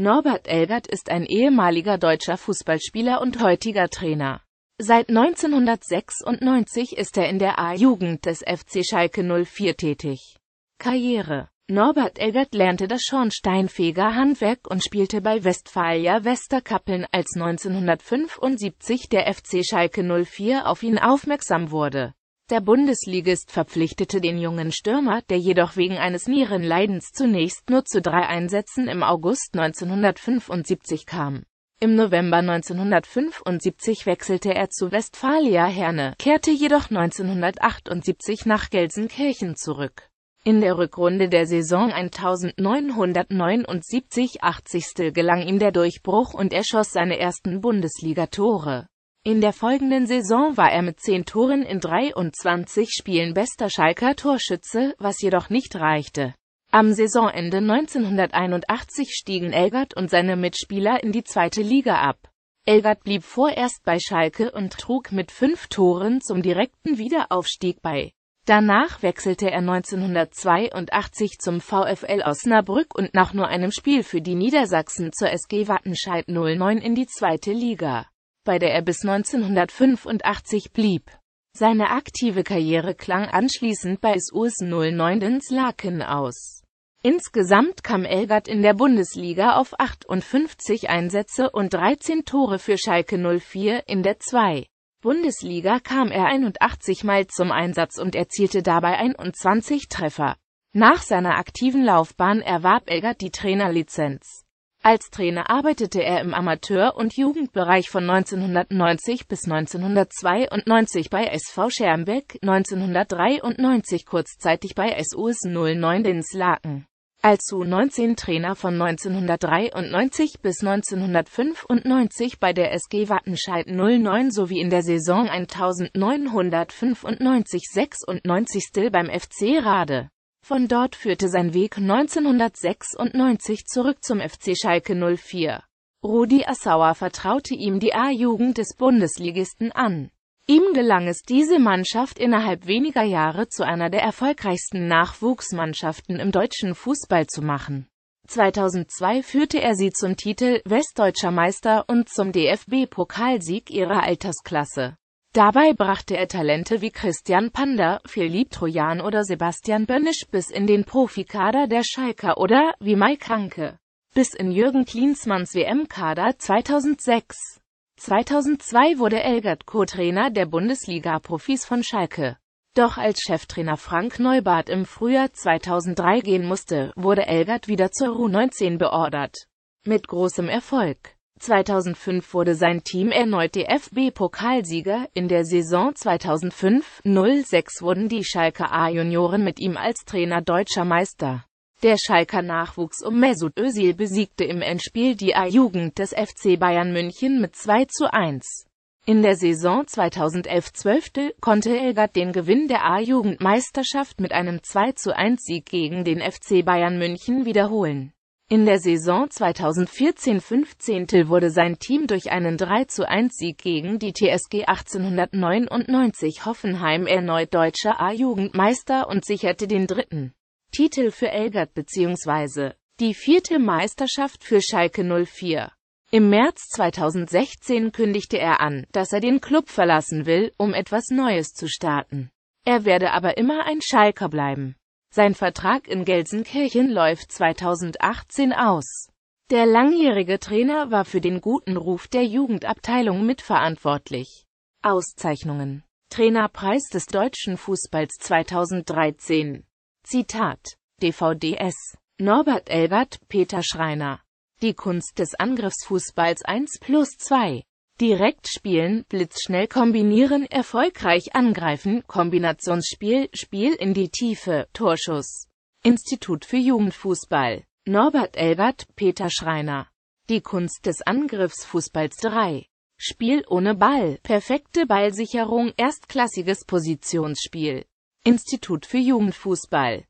Norbert Elgert ist ein ehemaliger deutscher Fußballspieler und heutiger Trainer. Seit 1996 ist er in der A-Jugend des FC Schalke 04 tätig. Karriere Norbert Elgert lernte das Schornsteinfeger Handwerk und spielte bei Westfalia Westerkappeln, als 1975 der FC Schalke 04 auf ihn aufmerksam wurde. Der Bundesligist verpflichtete den jungen Stürmer, der jedoch wegen eines Nierenleidens zunächst nur zu drei Einsätzen im August 1975 kam. Im November 1975 wechselte er zu Westfalia Herne, kehrte jedoch 1978 nach Gelsenkirchen zurück. In der Rückrunde der Saison 1979-80 gelang ihm der Durchbruch und er schoss seine ersten Bundesliga-Tore. In der folgenden Saison war er mit 10 Toren in 23 Spielen bester Schalker Torschütze, was jedoch nicht reichte. Am Saisonende 1981 stiegen Elgert und seine Mitspieler in die zweite Liga ab. Elgert blieb vorerst bei Schalke und trug mit fünf Toren zum direkten Wiederaufstieg bei. Danach wechselte er 1982 zum VfL Osnabrück und nach nur einem Spiel für die Niedersachsen zur SG Wattenscheid 09 in die zweite Liga bei der er bis 1985 blieb. Seine aktive Karriere klang anschließend bei SUS 09 Dinslaken aus. Insgesamt kam Elgert in der Bundesliga auf 58 Einsätze und 13 Tore für Schalke 04 in der 2. Bundesliga kam er 81 Mal zum Einsatz und erzielte dabei 21 Treffer. Nach seiner aktiven Laufbahn erwarb Elgert die Trainerlizenz. Als Trainer arbeitete er im Amateur- und Jugendbereich von 1990 bis 1992 bei SV Schermbeck, 1993 kurzzeitig bei SUS 09 Dinslaken. Als U19-Trainer von 1993 bis 1995 bei der SG Wattenscheid 09 sowie in der Saison 1995-96 beim FC Rade. Von dort führte sein Weg 1996 zurück zum FC Schalke 04. Rudi Assauer vertraute ihm die A-Jugend des Bundesligisten an. Ihm gelang es, diese Mannschaft innerhalb weniger Jahre zu einer der erfolgreichsten Nachwuchsmannschaften im deutschen Fußball zu machen. 2002 führte er sie zum Titel Westdeutscher Meister und zum DFB-Pokalsieg ihrer Altersklasse. Dabei brachte er Talente wie Christian Panda, Philipp Trojan oder Sebastian Bönnisch bis in den Profikader der Schalker oder, wie Mai Kranke, bis in Jürgen Klinsmanns WM-Kader 2006. 2002 wurde Elgert Co-Trainer der Bundesliga-Profis von Schalke. Doch als Cheftrainer Frank Neubart im Frühjahr 2003 gehen musste, wurde Elgert wieder zur U19 beordert. Mit großem Erfolg. 2005 wurde sein Team erneut DFB-Pokalsieger, in der Saison 2005-06 wurden die Schalke A-Junioren mit ihm als Trainer deutscher Meister. Der Schalker Nachwuchs um Mesut Özil besiegte im Endspiel die A-Jugend des FC Bayern München mit 2 zu 1. In der Saison 2011-12 konnte Elgert den Gewinn der A-Jugendmeisterschaft mit einem 2 zu 1 Sieg gegen den FC Bayern München wiederholen. In der Saison 2014-15 wurde sein Team durch einen 3-1-Sieg gegen die TSG 1899 Hoffenheim erneut deutscher A-Jugendmeister und sicherte den dritten Titel für Elgert bzw. die vierte Meisterschaft für Schalke 04. Im März 2016 kündigte er an, dass er den Club verlassen will, um etwas Neues zu starten. Er werde aber immer ein Schalker bleiben. Sein Vertrag in Gelsenkirchen läuft 2018 aus. Der langjährige Trainer war für den guten Ruf der Jugendabteilung mitverantwortlich. Auszeichnungen Trainerpreis des deutschen Fußballs 2013 Zitat DVDS Norbert Elbert, Peter Schreiner Die Kunst des Angriffsfußballs 1 plus 2 Direkt spielen, blitzschnell kombinieren, erfolgreich angreifen, Kombinationsspiel, Spiel in die Tiefe, Torschuss. Institut für Jugendfußball. Norbert Elbert, Peter Schreiner. Die Kunst des Angriffsfußballs 3. Spiel ohne Ball, perfekte Ballsicherung, erstklassiges Positionsspiel. Institut für Jugendfußball.